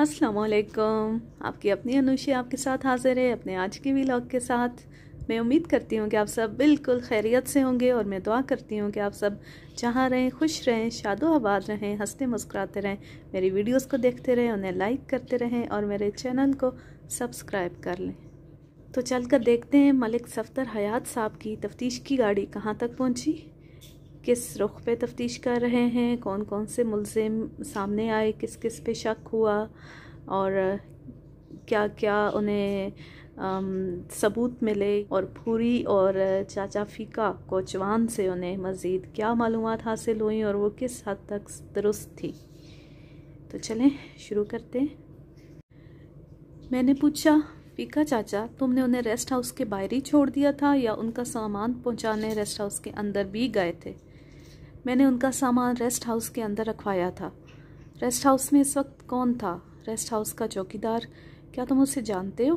असलकम आपकी अपनी अनुषी आपके साथ हाजिर है अपने आज के व्लॉग के साथ मैं उम्मीद करती हूँ कि आप सब बिल्कुल खैरियत से होंगे और मैं दुआ करती हूँ कि आप सब जहाँ रहें खुश रहें शादो आबाद रहें हंसते मुस्कुराते रहें मेरी वीडियोस को देखते रहें उन्हें लाइक करते रहें और मेरे चैनल को सब्सक्राइब कर लें तो चल कर देखते हैं मलिक सफ्तर हयात साहब की तफ्तीश की गाड़ी कहाँ तक पहुँची किस रुख पे तफ्तीश कर रहे हैं कौन कौन से मुलजिम सामने आए किस किस पे शक हुआ और क्या क्या उन्हें सबूत मिले और भूरी और चाचा फीका कोचवान से उन्हें मज़ीद क्या मालूम हासिल हुई और वो किस हद तक दुरुस्त थी तो चलें शुरू करते हैं मैंने पूछा फीका चाचा तुमने उन्हें रेस्ट हाउस के बाहर ही छोड़ दिया था या उनका सामान पहुंचाने रेस्ट हाउस के अंदर भी गए थे मैंने उनका सामान रेस्ट हाउस के अंदर रखवाया था रेस्ट हाउस में इस वक्त कौन था रेस्ट हाउस का चौकीदार क्या तुम उसे जानते हो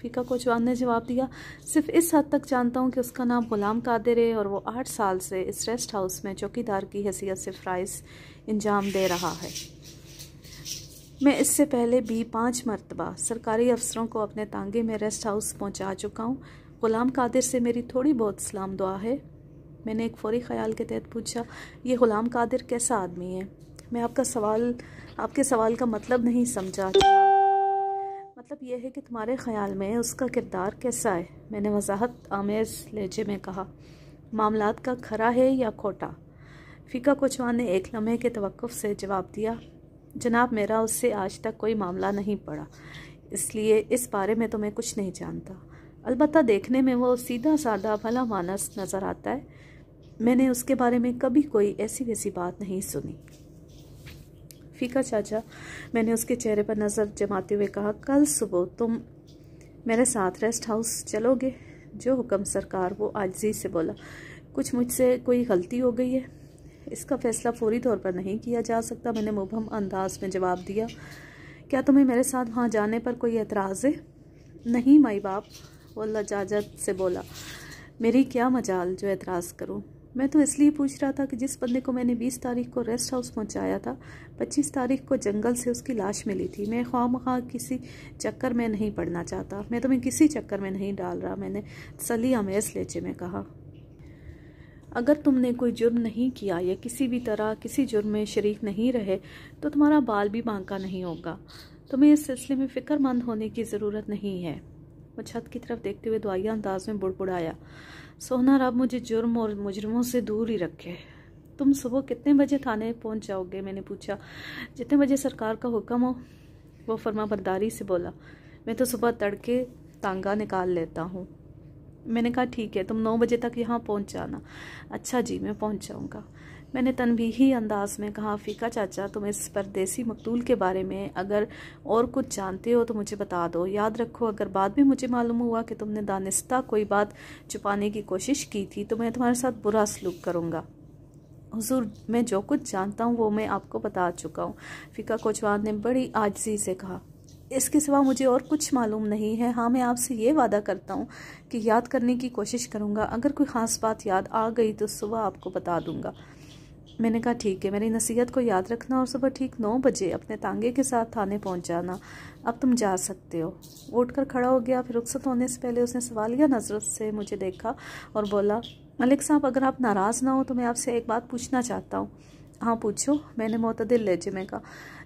फीका कोचवान ने जवाब दिया सिर्फ इस हद तक जानता हूँ कि उसका नाम गुलाम कादिर है और वो आठ साल से इस रेस्ट हाउस में चौकीदार की हैसियत से फ़्राइज इंजाम दे रहा है मैं इससे पहले भी पाँच मरतबा सरकारी अफसरों को अपने तांगे में रेस्ट हाउस पहुँचा चुका हूँ गुलाम कादिर से मेरी थोड़ी बहुत सलाम दुआ है मैंने एक फौरी ख्याल के तहत पूछा ये ग़ुलाम कादिर कैसा आदमी है मैं आपका सवाल आपके सवाल का मतलब नहीं समझा मतलब यह है कि तुम्हारे ख्याल में उसका किरदार कैसा है मैंने वजाहत आमेज लहजे में कहा मामला का खरा है या खोटा फ़िका कोचवान ने एक लम्हे के तवक़ से जवाब दिया जनाब मेरा उससे आज तक कोई मामला नहीं पड़ा इसलिए इस बारे में तो मैं कुछ नहीं जानता अलबत्त देखने में वो सीधा सादा भला मानस नज़र आता है मैंने उसके बारे में कभी कोई ऐसी वैसी बात नहीं सुनी फीका चाचा मैंने उसके चेहरे पर नज़र जमाते हुए कहा कल सुबह तुम मेरे साथ रेस्ट हाउस चलोगे जो हुक्म सरकार वो आजी से बोला कुछ मुझसे कोई गलती हो गई है इसका फैसला फौरी तौर पर नहीं किया जा सकता मैंने मुबहम अंदाज में जवाब दिया क्या तुम्हें मेरे साथ वहाँ जाने पर कोई एतराज़ है नहीं माई बाप वो लजाजत से बोला मेरी क्या मजाल जो एतराज़ करूँ मैं तो इसलिए पूछ रहा था कि जिस बंदे को मैंने 20 तारीख को रेस्ट हाउस पहुंचाया था 25 तारीख को जंगल से उसकी लाश मिली थी मैं ख्वा खा किसी चक्कर में नहीं पड़ना चाहता मैं तुम्हें तो किसी चक्कर में नहीं डाल रहा मैंने सली अमेज लेचे में कहा अगर तुमने कोई जुर्म नहीं किया या किसी भी तरह किसी जुर्म में शरीक नहीं रहे तो तुम्हारा बाल भी बांका नहीं होगा तुम्हें इस सिलसिले में फ़िक्रमंद होने की ज़रूरत नहीं है वो छत की तरफ देखते हुए दुआया अंदाज में बुड़बुड़ाया सोना रब मुझे जुर्म और मुजरमों से दूर ही रखे तुम सुबह कितने बजे थाने पहुंच जाओगे मैंने पूछा जितने बजे सरकार का हुक्म हो वो फर्मा बरदारी से बोला मैं तो सुबह तड़के तांगा निकाल लेता हूँ मैंने कहा ठीक है तुम नौ बजे तक यहाँ पहुँच जाना अच्छा जी मैं पहुँच जाऊँगा मैंने तनबीही अंदाज में कहा फ़ीका चाचा तुम इस परदेसी मकतूल के बारे में अगर और कुछ जानते हो तो मुझे बता दो याद रखो अगर बाद में मुझे मालूम हुआ कि तुमने दानिस्ता कोई बात छुपाने की कोशिश की थी तो मैं तुम्हारे साथ बुरा सलूक करूँगा हुजूर मैं जो कुछ जानता हूँ वो मैं आपको बता चुका हूँ फीका कोचवान ने बड़ी आजजी से कहा इसके सिवा मुझे और कुछ मालूम नहीं है हाँ मैं आपसे ये वादा करता हूँ कि याद करने की कोशिश करूँगा अगर कोई ख़ास बात याद आ गई तो सुबह आपको बता दूँगा मैंने कहा ठीक है मेरी नसीहत को याद रखना और सुबह ठीक नौ बजे अपने तांगे के साथ थाने पहुंच जाना अब तुम जा सकते हो उठ उठकर खड़ा हो गया फिर रुखसत होने से पहले उसने सवाल या नज़र से मुझे देखा और बोला मलिक साहब अगर आप नाराज़ ना हो तो मैं आपसे एक बात पूछना चाहता हूँ हाँ पूछो मैंने मतदिल लहजे में कहा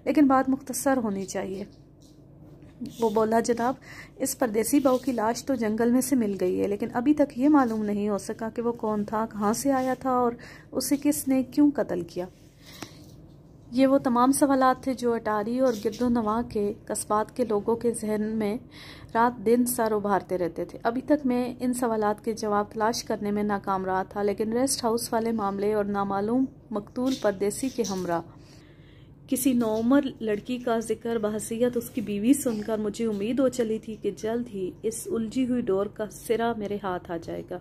लेकिन बात मुख्तसर होनी चाहिए वो बोला जनाब इस परदेसी बहू की लाश तो जंगल में से मिल गई है लेकिन अभी तक ये मालूम नहीं हो सका कि वो कौन था कहाँ से आया था और उसे किसने क्यों कत्ल किया ये वो तमाम सवाल थे जो अटारी और गिरदोनवा के कस्बात के लोगों के जहन में रात दिन सर उभारते रहते थे अभी तक मैं इन सवाल के जवाब तलाश करने में नाकाम रहा था लेकिन रेस्ट हाउस वाले मामले और नामालूम मकतूल परदेसी के हमरा किसी नॉर्मल लड़की का जिक्र बहसीत उसकी बीवी सुनकर मुझे उम्मीद हो चली थी कि जल्द ही इस उलझी हुई डोर का सिरा मेरे हाथ आ जाएगा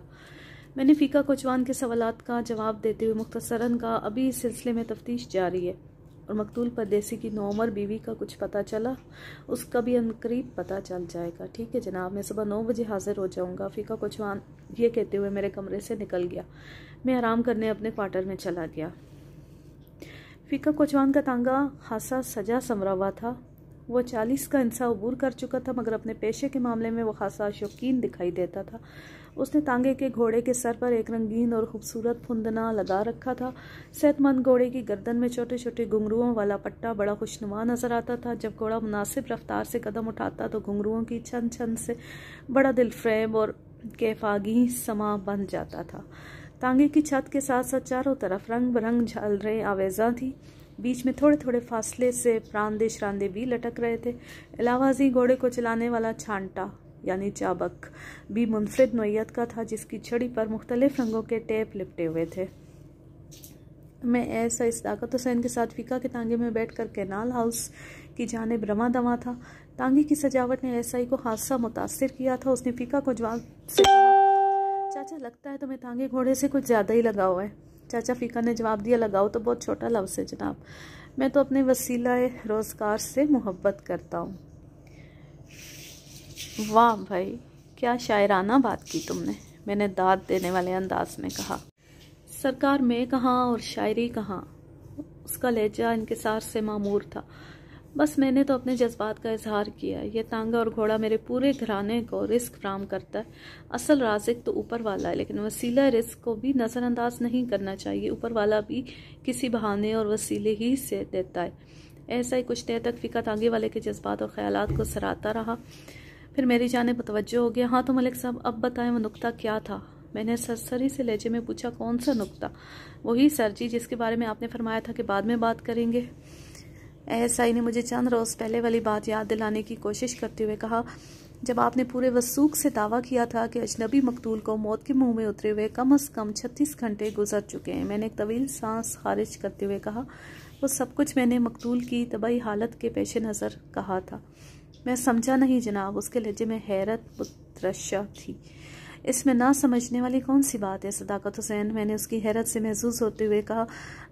मैंने फ़ीका कोचवान के सवाल का जवाब देते हुए मुख्तसरन का अभी इस सिलसिले में तफ्तीश जारी है और मकतूल परदेसी की नौमर बीवी का कुछ पता चला उसका भी अनकरीब पता चल जाएगा ठीक है जनाब मैं सुबह नौ बजे हाजिर हो जाऊंगा फ़ीका कोचवान ये कहते हुए मेरे कमरे से निकल गया मैं आराम करने अपने क्वार्टर में चला गया फीका कोचवान का तांगा खासा सजा समरा हुआ था वह चालीस का इंसा अबूर कर चुका था मगर अपने पेशे के मामले में वह खासा शौकीन दिखाई देता था उसने तांगे के घोड़े के सर पर एक रंगीन और खूबसूरत फुंदना लगा रखा था सेहतमंद घोड़े की गर्दन में छोटे छोटे घुंगरुओं वाला पट्टा बड़ा खुशनुमा नजर आता था जब घोड़ा मुनासिब रफ्तार से कदम उठाता तो घुंगरुओं की छन छन से बड़ा दिलफ्रेम और कैफागी समा बन जाता था तांगे की छत के साथ साथ चारों तरफ रंग बिरंग रहे आवेजा थी बीच में थोड़े थोड़े फासले से प्रांदे श्रांदे भी लटक रहे थे इलावाजी घोड़े को चलाने वाला छांटा यानी चाबक भी मुनफरद नोयत का था जिसकी छड़ी पर मुख्तलिफ रंगों के टेप लिपटे हुए थे मैं ऐसा इस ताकत हुसैन के साथ फ़िका के तांगे में बैठ कर कैनाल हाउस की जानब रमा दवा था तांगे की सजावट ने ऐसा ही को हादसा मुतासर किया था उसने फीका को जवाब से चाचा लगता है तुम्हें तांगे घोड़े से कुछ ज़्यादा ही लगाओ है चाचा फीका ने जवाब दिया लगाओ तो बहुत छोटा लफ्स है जनाब मैं तो अपने वसीला रोज़गार से मोहब्बत करता हूँ वाह भाई क्या शायराना बात की तुमने मैंने दाद देने वाले अंदाज में कहा सरकार में कहाँ और शायरी कहाँ उसका लहजा इनके सार से मामूर था बस मैंने तो अपने जज्बात का इजहार किया ये तांगा और घोड़ा मेरे पूरे घराने को रिस्क फ्राम करता है असल राजिक तो ऊपर वाला है लेकिन वसीला रिस्क को भी नज़रअंदाज नहीं करना चाहिए ऊपर वाला भी किसी बहाने और वसीले ही से देता है ऐसा ही कुछ देर तक फ़िका तांगे वाले के जज्बात और ख्याल को सराहता रहा फिर मेरी जान मुतवजो हो गया हाँ तो मलिक साहब अब बताएं वो नुकता क्या था मैंने सरसरी से लहजे में पूछा कौन सा नुकता वही सर जी जिसके बारे में आपने फरमाया था कि बाद में बात करेंगे एएसआई ने मुझे चंद रोज़ पहले वाली बात याद दिलाने की कोशिश करते हुए कहा जब आपने पूरे वसूख से दावा किया था कि अजनबी मकतूल को मौत के मुंह में उतरे हुए कम अज़ कम छत्तीस घंटे गुजर चुके हैं मैंने एक तवील सांस खारिज करते हुए कहा वो सब कुछ मैंने मकतूल की तबाही हालत के पेश नज़र कहा था मैं समझा नहीं जनाब उसके लहजे में हैरत मुतरशा थी इसमें ना समझने वाली कौन सी बात है सदाकत हुसैन मैंने उसकी हैरत से महसूस होते हुए कहा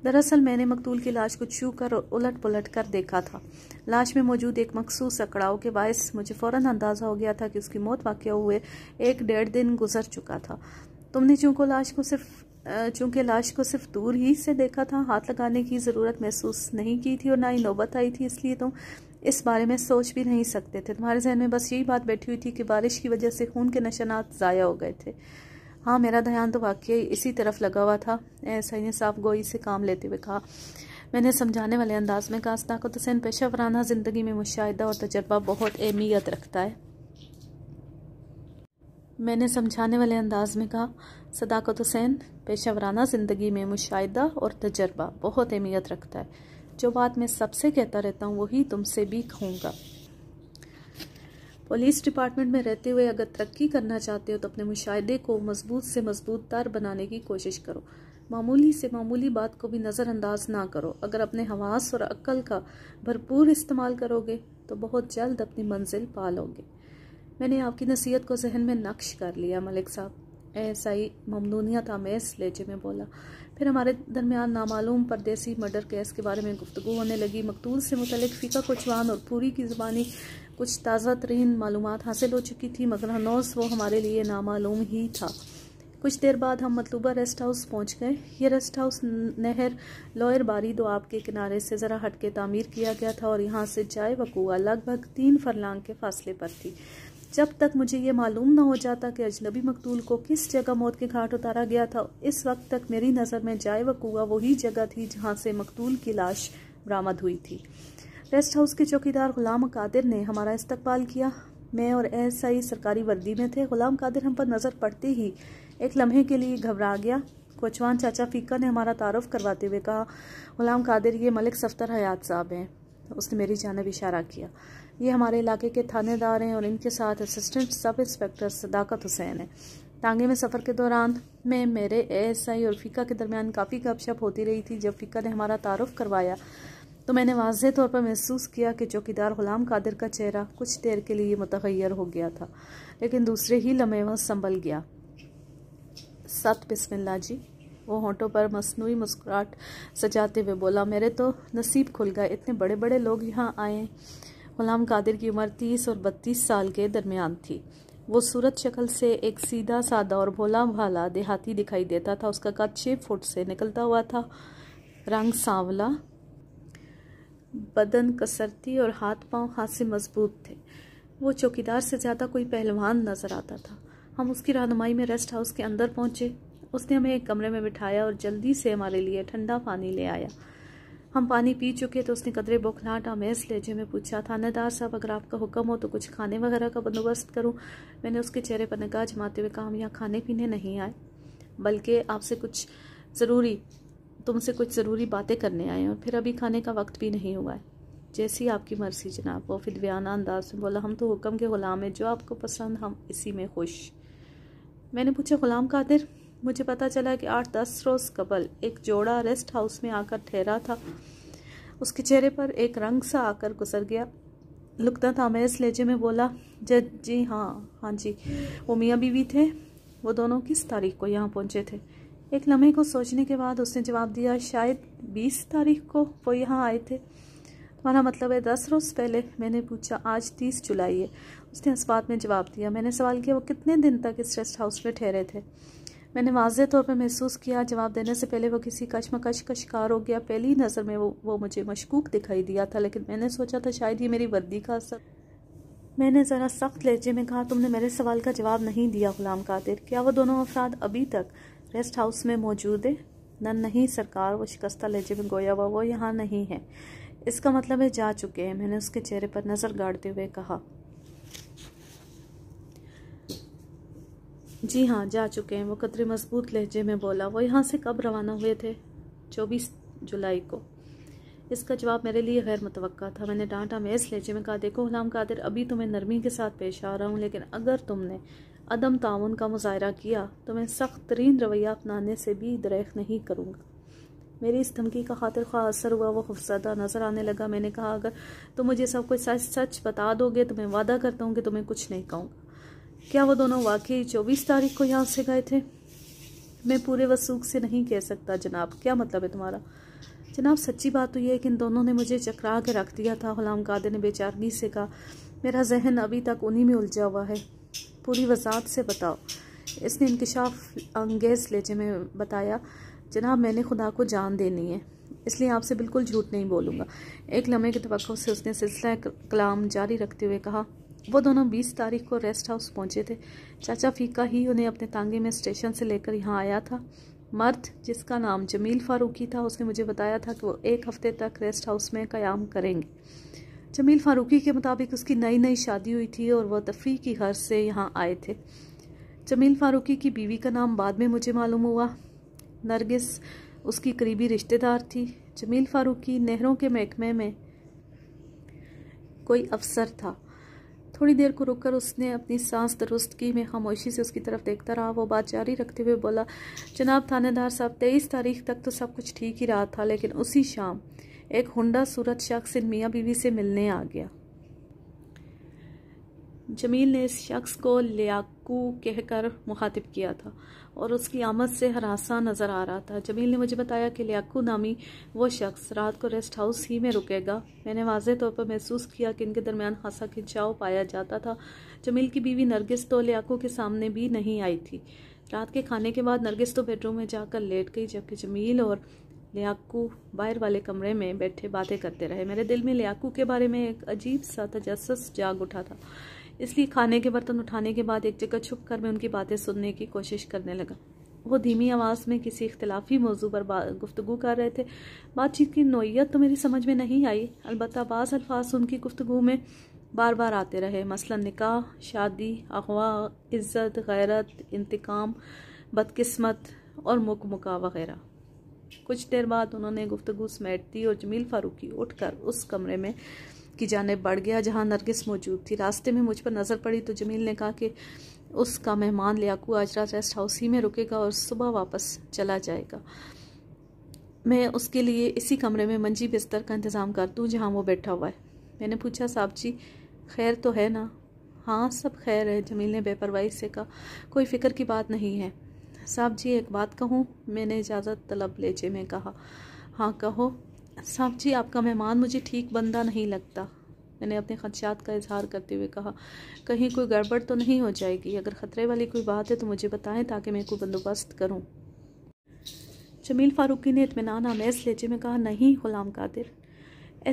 दरअसल मैंने मकतूल की लाश को छू कर उलट पुलट कर देखा था लाश में मौजूद एक मखसूस अकड़ाव के बायस मुझे फ़ौर अंदाज़ा हो गया था कि उसकी मौत वाक़ हुए एक डेढ़ दिन गुजर चुका था तुमने चूँको लाश को सिर्फ चूंकि लाश को सिर्फ दूर ही से देखा था हाथ लगाने की ज़रूरत महसूस नहीं की थी और ना ही नौबत आई थी इसलिए तुम तो इस बारे में सोच भी नहीं सकते थे तुम्हारे जहन में बस यही बात बैठी हुई थी कि बारिश की वजह से खून के नशानात ज़ाया हो गए थे हाँ मेरा ध्यान तो वाकई इसी तरफ लगा हुआ था ऐसा ही साफ गोई से काम लेते हुए कहा मैंने समझाने वाले अंदाज में कहा असदाकत तो हुसैन पेशा वराना ज़िंदगी में मुशाहिदा और तजर्बा बहुत अहमियत रखता है मैंने समझाने वाले अंदाज में कहा सदाकत तो हुसैन पेशा वराना ज़िंदगी में मुशाहिदा और तजर्बा बहुत अहमियत रखता है जो बात मैं सबसे कहता रहता हूँ वही तुमसे भी कहूँगा पुलिस डिपार्टमेंट में रहते हुए अगर तरक्की करना चाहते हो तो अपने मुशाहदे को मजबूत से मजबूत तार बनाने की कोशिश करो मामूली से मामूली बात को भी नज़रअंदाज ना करो अगर अपने हवास और अक्ल का भरपूर इस्तेमाल करोगे तो बहुत जल्द अपनी मंजिल पा लोगे मैंने आपकी नसीहत को जहन में नक्श कर लिया मलिक साहब ऐसा ही ममनूनियत आमेज लेजे में बोला फिर हमारे दरमियान नामालूम परदेसी मर्डर केस के बारे में गुफ्तु होने लगी मकतूल से मुतलिक फ़िका कुछवान और पूरी की ज़बानी कुछ ताज़ा तरीन मालूम हासिल हो चुकी थी मगर हनौस वो हमारे लिए नामालूम ही था कुछ देर बाद हम मतलूबा रेस्ट हाउस पहुंच गए ये रेस्ट हाउस नहर लोअर बारी दो आपके किनारे से ज़रा हटके तामीर किया गया था और यहाँ से जाए वकूआ लगभग तीन फरलांग के फासले पर थी जब तक मुझे ये मालूम ना हो जाता कि अजनबी मकतूल को किस जगह मौत के घाट उतारा गया था इस वक्त तक मेरी नज़र में जाए वकूआ वही जगह थी जहाँ से मकतूल की लाश बरामद हुई थी रेस्ट हाउस के चौकीदार गुलाम कादिर ने हमारा इस्तकबाल किया मैं और एस आई सरकारी वर्दी में थे गुलाम कादिर हम पर नज़र पड़ते ही एक लम्हे के लिए घबरा गया कोचवान चाचा फीका ने हमारा तारफ़ करवाते हुए कहा गुलाम कादिर ये मलिक सफ्तर हयात साहब हैं उसने मेरी जानब इशारा किया ये हमारे इलाके के थानेदार हैं और इनके साथ असिस्टेंट सब इंस्पेक्टर सदाकत हुसैन है टांगे में सफ़र के दौरान में मेरे एएसआई और फीका के दरमियान काफ़ी गपशप होती रही थी जब फीका ने हमारा तारफ़ करवाया तो मैंने वाजह तौर पर महसूस किया कि चौकीदार ग़ुलाम कादिर का चेहरा कुछ देर के लिए मतहैर हो गया था लेकिन दूसरे ही लम्हे वह संभल गया सत बिस्मिल्ला जी वो होंठों पर मसनू मुस्कुराहट सजाते हुए बोला मेरे तो नसीब खुल गए इतने बड़े बड़े लोग यहाँ आए गुलाम कादिर की उम्र तीस और बत्तीस साल के दरमियान थी वो सूरत शक्ल से एक सीधा सादा और भोला भाला देहाती दिखाई देता था उसका कद छः फुट से निकलता हुआ था रंग सांवला बदन कसरती और हाथ पांव हाथ से मजबूत थे वो चौकीदार से ज़्यादा कोई पहलवान नज़र आता था हम उसकी रहनुमाई में रेस्ट हाउस के अंदर पहुँचे उसने हमें एक कमरे में बिठाया और जल्दी से हमारे लिए ठंडा पानी ले आया हम पानी पी चुके तो उसने कदरे बौखलाहट आमेज लेजे में पूछा नदार साहब अगर आपका हुक्म हो तो कुछ खाने वगैरह का बंदोबस्त करूँ मैंने उसके चेहरे पर नगाह जमाते हुए कहा हम यहाँ खाने पीने नहीं आए बल्कि आपसे कुछ ज़रूरी तुमसे कुछ ज़रूरी बातें करने आए और फिर अभी खाने का वक्त भी नहीं हुआ है जैसी आपकी मर्जी जनाब वो फिलवियाना अंदाज में बोला हम तो हुक्म के ग़ुलाम हैं जो आपको पसंद हम इसी में खुश मैंने पूछा ग़ुलाम कादिर मुझे पता चला कि आठ दस रोज़ कबल एक जोड़ा रेस्ट हाउस में आकर ठहरा था उसके चेहरे पर एक रंग सा आकर गुजर गया लुकता मैं इस लहजे में बोला जज जी हाँ हाँ जी वो मियाँ बीवी थे वो दोनों किस तारीख को यहाँ पहुँचे थे एक लम्हे को सोचने के बाद उसने जवाब दिया शायद बीस तारीख को वो यहाँ आए थे तुम्हारा मतलब है दस रोज़ पहले मैंने पूछा आज तीस जुलाई है उसने इस बात में जवाब दिया मैंने सवाल किया वो कितने दिन तक इस रेस्ट हाउस में ठहरे थे मैंने वाज तौर पर महसूस किया जवाब देने से पहले वो किसी कशमकश का शिकार हो गया पहली नज़र में वो वो मुझे मशकूक दिखाई दिया था लेकिन मैंने सोचा था शायद ये मेरी वर्दी का असर मैंने ज़रा सख्त लहजे में कहा तुमने मेरे सवाल का जवाब नहीं दिया गुलाम कादिर क्या वो दोनों अफराद अभी तक रेस्ट हाउस में मौजूद है न नहीं सरकार वो शिकस्ता लहजे में गोया हुआ वो यहाँ नहीं है इसका मतलब है जा चुके हैं मैंने उसके चेहरे पर नज़र गाड़ते हुए कहा जी हाँ जा चुके हैं वो कतरे मजबूत लहजे में बोला वो यहाँ से कब रवाना हुए थे चौबीस जुलाई को इसका जवाब मेरे लिए गैर मुतव था मैंने डांटा मैं इस लहजे में कहा देखो गुलाम कादिर अभी तो मैं नरमी के साथ पेश आ रहा हूँ लेकिन अगर तुमने अदम ताउन का मुजाहरा किया तो मैं सख्त तरीन रवैया अपनाने से भी दरख नहीं करूँगा मेरी इस धमकी का खातिर खा असर हुआ वो खुफसदा नज़र आने लगा मैंने कहा अगर तुम मुझे सब कुछ सच सच बता दोगे तो मैं वादा करता हूँ कि तुम्हें कुछ नहीं कहूँगा क्या वो दोनों वाकई चौबीस तारीख को यहाँ से गए थे मैं पूरे वसूख से नहीं कह सकता जनाब क्या मतलब है तुम्हारा जनाब सच्ची बात तो यह है कि इन दोनों ने मुझे चकरा के रख दिया था गुलाम कादे ने बेचारगी से कहा मेरा जहन अभी तक उन्हीं में उलझा हुआ है पूरी वजात से बताओ इसने इंकशाफ अंगेज लेजे में बताया जनाब मैंने खुदा को जान देनी है इसलिए आपसे बिल्कुल झूठ नहीं बोलूँगा एक लम्हे की तवक़ से उसने सिलसिला कलाम जारी रखते हुए कहा वो दोनों बीस तारीख को रेस्ट हाउस पहुंचे थे चाचा फीका ही उन्हें अपने तांगे में स्टेशन से लेकर यहाँ आया था मर्द जिसका नाम जमील फारूकी था उसने मुझे बताया था कि वो एक हफ्ते तक रेस्ट हाउस में क़्याम करेंगे जमील फारूकी के मुताबिक उसकी नई नई शादी हुई थी और वह तफरी की हर्ज से यहाँ आए थे जमील फारूकी की बीवी का नाम बाद में मुझे मालूम हुआ नरगिस उसकी करीबी रिश्तेदार थी जमील फारूकी नहरों के महकमे में कोई अफसर था थोड़ी देर को रुककर उसने अपनी सांस दुरुस्त की मैं खामोशी से उसकी तरफ देखता रहा वो बात जारी रखते हुए बोला जनाब थानेदार साहब तेईस तारीख तक तो सब कुछ ठीक ही रहा था लेकिन उसी शाम एक हुडा सूरत शख्स इन मियाँ बीवी से मिलने आ गया जमील ने इस शख्स को लियाकू कहकर मुखातिब किया था और उसकी आमद से हरासा नज़र आ रहा था जमील ने मुझे बताया कि लियाकू नामी वो शख्स रात को रेस्ट हाउस ही में रुकेगा मैंने वाजह तौर पर महसूस किया कि इनके दरमियान खासा खिंचाव पाया जाता था जमील की बीवी नरगिस तो लियाकू के सामने भी नहीं आई थी रात के खाने के बाद नरगिस तो बेडरूम में जाकर लेट गई जबकि जमील और लियाकू बाहर वाले कमरे में बैठे बातें करते रहे मेरे दिल में लियाकू के बारे में एक अजीब सा तजस जाग उठा था इसलिए खाने के बर्तन उठाने के बाद एक जगह छुप कर मैं उनकी बातें सुनने की कोशिश करने लगा वो धीमी आवाज़ में किसी इख्तलाफी मौजू पर गुफ्तु कर रहे थे बातचीत की नोयत तो मेरी समझ में नहीं आई अलबत्त बाज़ अल्फाज उनकी गुफ्तु में बार बार आते रहे मसला निकाह शादी अगवा इज़्ज़त गैरत इंतकाम बदकस्मत और मुक मुका वगैरह कुछ देर बाद उन्होंने गुफ्तु समेट दी और जमील फारूकी उठकर उस कमरे में की जानब बढ़ गया जहाँ नरगिस मौजूद थी रास्ते में मुझ पर नज़र पड़ी तो जमील ने कहा कि उसका मेहमान लियाकू आज रात रेस्ट हाउस ही में रुकेगा और सुबह वापस चला जाएगा मैं उसके लिए इसी कमरे में मंजी बिस्तर का इंतज़ाम कर दूँ जहाँ वो बैठा हुआ है मैंने पूछा साहब जी खैर तो है ना हाँ सब खैर है जमील ने बेपरवाही से कहा कोई फ़िक्र की बात नहीं है साहब जी एक बात कहूँ मैंने इजाज़त तलब लेचे में कहा हाँ कहो साहब जी आपका मेहमान मुझे ठीक बंदा नहीं लगता मैंने अपने खदशात का इजहार करते हुए कहा कहीं कोई गड़बड़ तो नहीं हो जाएगी अगर ख़तरे वाली कोई बात है तो मुझे बताएं ताकि मैं कोई बंदोबस्त करूं। जमील फारूकी ने इतमान आमेज़ लेजे में कहा नहीं गुलाम कादिर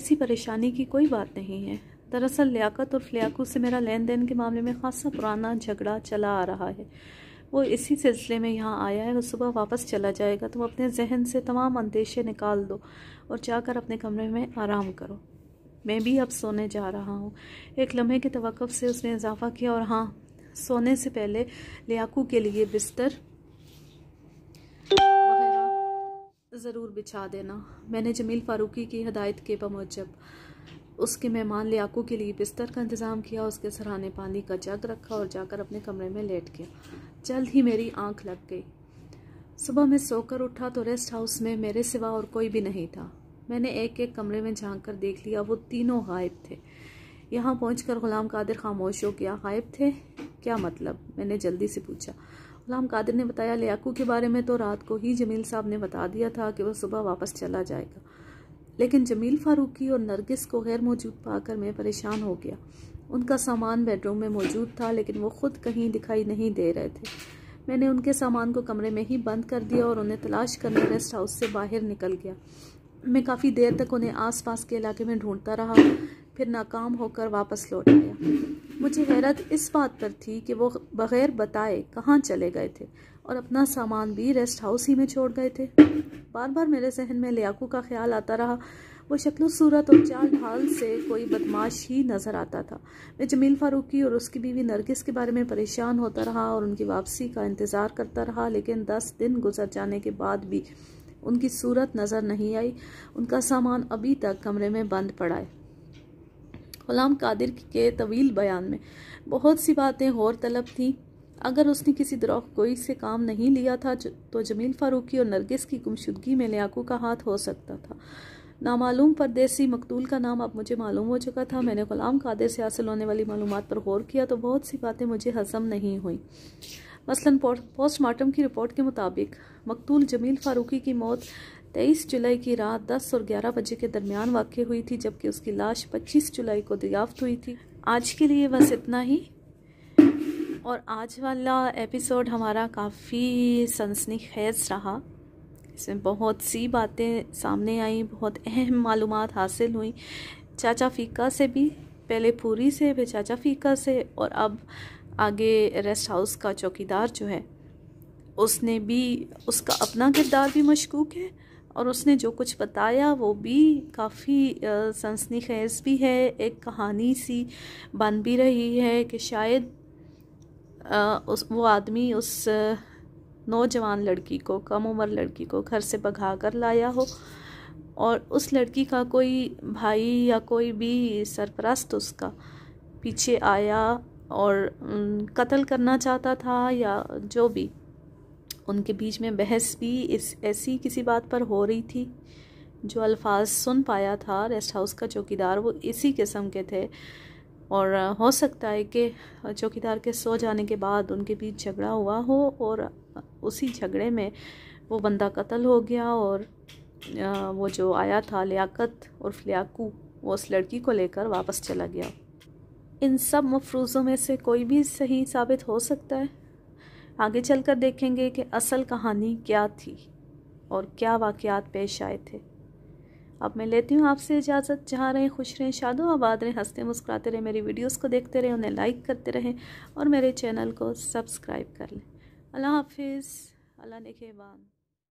ऐसी परेशानी की कोई बात नहीं है दरअसल लियाकत और फ्लियाकू से मेरा लेन देन के मामले में खासा पुराना झगड़ा चला आ रहा है वो इसी सिलसिले में यहाँ आया है वो सुबह वापस चला जाएगा तुम अपने जहन से तमाम अंदेशे निकाल दो और जाकर अपने कमरे में आराम करो मैं भी अब सोने जा रहा हूँ एक लम्हे के तवक़ से उसने इजाफ़ा किया और हाँ सोने से पहले लियाकू के लिए बिस्तर ज़रूर बिछा देना मैंने जमील फ़ारूकी की हदायत के बमोजब उसके मेहमान लियाकू के लिए बिस्तर का इंतज़ाम किया उसके सराहने पानी का जग रखा और जाकर अपने कमरे में लेट गया जल्द ही मेरी आंख लग गई सुबह मैं सोकर उठा तो रेस्ट हाउस में मेरे सिवा और कोई भी नहीं था मैंने एक एक कमरे में झाँक कर देख लिया वो तीनों गायब थे यहाँ पहुँच ग़ुलाम कादिर खामोश हो गया गायब थे क्या मतलब मैंने जल्दी से पूछा गुलाम कादिर ने बताया लियाकू के बारे में तो रात को ही जमील साहब ने बता दिया था कि वह सुबह वापस चला जाएगा लेकिन जमील फारूकी और नरगिस को गैर मौजूद पाकर मैं परेशान हो गया उनका सामान बेडरूम में मौजूद था लेकिन वो खुद कहीं दिखाई नहीं दे रहे थे मैंने उनके सामान को कमरे में ही बंद कर दिया और उन्हें तलाश करने रेस्ट हाउस से बाहर निकल गया मैं काफ़ी देर तक उन्हें आसपास के इलाके में ढूंढता रहा फिर नाकाम होकर वापस लौट गया मुझे हैरत इस बात पर थी कि वो बगैर बताए कहाँ चले गए थे और अपना सामान भी रेस्ट हाउस ही में छोड़ गए थे बार बार मेरे जहन में लियाकू का ख्याल आता रहा वो शक्ल सूरत और चाल ढाल से कोई बदमाश ही नज़र आता था मैं जमील फारूकी और उसकी बीवी नरगिस के बारे में परेशान होता रहा और उनकी वापसी का इंतज़ार करता रहा लेकिन दस दिन गुजर जाने के बाद भी उनकी सूरत नज़र नहीं आई उनका सामान अभी तक कमरे में बंद पड़ा है गुलाम कादिर के तवील बयान में बहुत सी बातें गौर तलब थीं अगर उसने किसी दर गोई से काम नहीं लिया था तो जमील फारूकी और नरगिस की गुमशुदगी में लियाकू का हाथ हो सकता था नामालूम परदेसी मकतूल का नाम अब मुझे मालूम हो चुका था मैंने गुलाम कादिर से हासिल होने वाली मालूम पर गौर किया तो बहुत सी बातें मुझे हजम नहीं हुई मसलन पोस्टमार्टम की रिपोर्ट के मुताबिक मकतूल जमील फारूकी की मौत तेईस जुलाई की रात दस और ग्यारह बजे के दरमियान वाक़ हुई थी जबकि उसकी लाश पच्चीस जुलाई को दरियाफ्त हुई थी आज के लिए बस इतना ही और आज वाला एपिसोड हमारा काफ़ी सनसनी खेज रहा इसमें बहुत सी बातें सामने आई बहुत अहम मालूम हासिल हुई चाचा फ़ीका से भी पहले पूरी से फिर चाचा फ़ीका से और अब आगे रेस्ट हाउस का चौकीदार जो है उसने भी उसका अपना किरदार भी मशकूक है और उसने जो कुछ बताया वो भी काफ़ी सनसनी खेज भी है एक कहानी सी बन भी रही है कि शायद उस वो आदमी उस नौजवान लड़की को कम उम्र लड़की को घर से भगा कर लाया हो और उस लड़की का कोई भाई या कोई भी सरपरस्त उसका पीछे आया और कत्ल करना चाहता था या जो भी उनके बीच में बहस भी इस ऐसी किसी बात पर हो रही थी जो अल्फाज सुन पाया था रेस्ट हाउस का चौकीदार वो इसी किस्म के थे और हो सकता है कि चौकीदार के सो जाने के बाद उनके बीच झगड़ा हुआ हो और उसी झगड़े में वो बंदा कत्ल हो गया और वो जो आया था लियाकत और फ्लियाकू वो उस लड़की को लेकर वापस चला गया इन सब मफरूज़ों में से कोई भी सही साबित हो सकता है आगे चलकर देखेंगे कि असल कहानी क्या थी और क्या वाक़ पेश आए थे अब मैं लेती हूँ आपसे इजाज़त जहाँ रहे खुश रहें शादो आबाद रहें हंसते मुस्कुराते रहें मेरी वीडियोस को देखते रहें उन्हें लाइक करते रहें और मेरे चैनल को सब्सक्राइब कर लें अल्लाह हाफिज़ अल्लाह ने